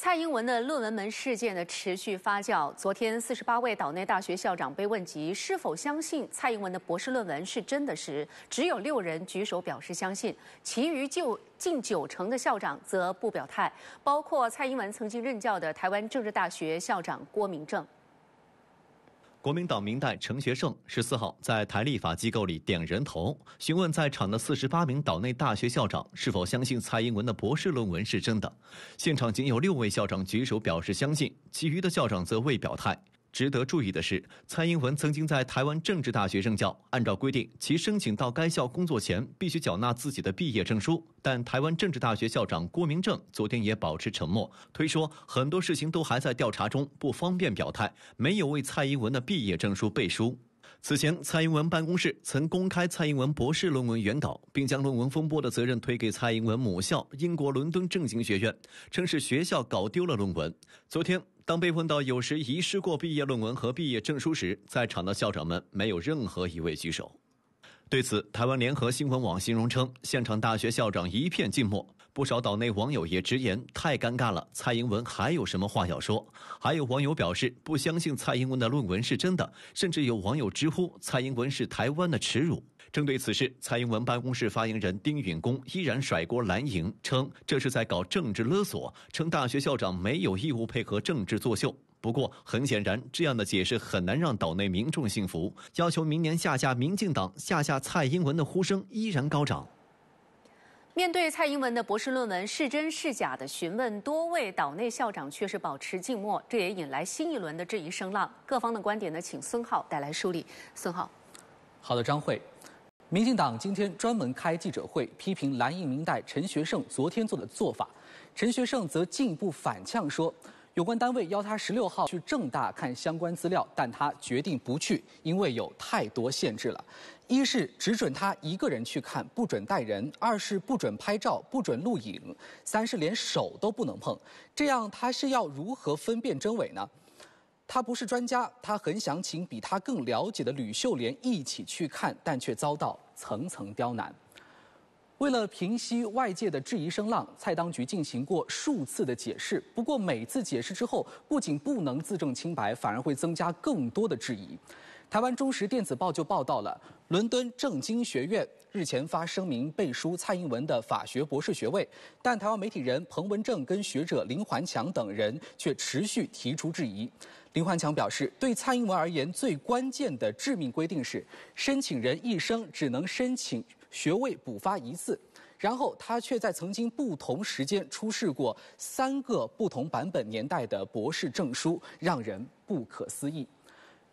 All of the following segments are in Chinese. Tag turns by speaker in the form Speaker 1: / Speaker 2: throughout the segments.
Speaker 1: 蔡英文的论文门事件的持续发酵，昨天四十八位岛内大学校长被问及是否相信蔡英文的博士论文是真的时，只有六人举手表示相信，其余就近九成的校长则不表态，包括蔡英文曾经任教的台湾政治大学校长郭明正。
Speaker 2: 国民党明代陈学圣十四号在台立法机构里点人头，询问在场的四十八名岛内大学校长是否相信蔡英文的博士论文是真的。现场仅有六位校长举手表示相信，其余的校长则未表态。值得注意的是，蔡英文曾经在台湾政治大学任教。按照规定，其申请到该校工作前必须缴纳自己的毕业证书。但台湾政治大学校长郭明正昨天也保持沉默，推说很多事情都还在调查中，不方便表态，没有为蔡英文的毕业证书背书。此前，蔡英文办公室曾公开蔡英文博士论文原稿，并将论文风波的责任推给蔡英文母校英国伦敦政经学院，称是学校搞丢了论文。昨天。当被问到有时遗失过毕业论文和毕业证书时，在场的校长们没有任何一位举手。对此，台湾联合新闻网形容称，现场大学校长一片静默。不少岛内网友也直言太尴尬了，蔡英文还有什么话要说？还有网友表示不相信蔡英文的论文是真的，甚至有网友直呼蔡英文是台湾的耻辱。针对此事，蔡英文办公室发言人丁允恭依然甩锅蓝营，称这是在搞政治勒索，称大学校长没有义务配合政治作秀。不过，很显然这样的解释很难让岛内民众信服，要求明年下架民进党下架蔡英文的呼声依然高涨。
Speaker 1: 面对蔡英文的博士论文是真是假的询问，多位岛内校长却是保持静默，这也引来新一轮的质疑声浪。各方的观点呢，请孙浩带来梳理。孙浩，
Speaker 3: 好的，张慧，民进党今天专门开记者会批评蓝印明代陈学圣昨天做的做法，陈学圣则进一步反呛说。有关单位邀他十六号去正大看相关资料，但他决定不去，因为有太多限制了：一是只准他一个人去看，不准带人；二是不准拍照，不准录影；三是连手都不能碰。这样他是要如何分辨真伪呢？他不是专家，他很想请比他更了解的吕秀莲一起去看，但却遭到层层刁难。为了平息外界的质疑声浪，蔡当局进行过数次的解释。不过，每次解释之后，不仅不能自证清白，反而会增加更多的质疑。台湾《中时电子报》就报道了，伦敦政经学院日前发声明背书蔡英文的法学博士学位，但台湾媒体人彭文正跟学者林环强等人却持续提出质疑。林环强表示，对蔡英文而言，最关键的致命规定是，申请人一生只能申请。学位补发一次，然后他却在曾经不同时间出示过三个不同版本年代的博士证书，让人不可思议。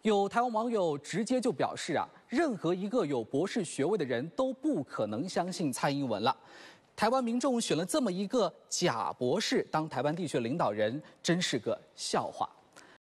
Speaker 3: 有台湾网友直接就表示啊，任何一个有博士学位的人都不可能相信蔡英文了。台湾民众选了这么一个假博士当台湾地区领导人，真是个笑话。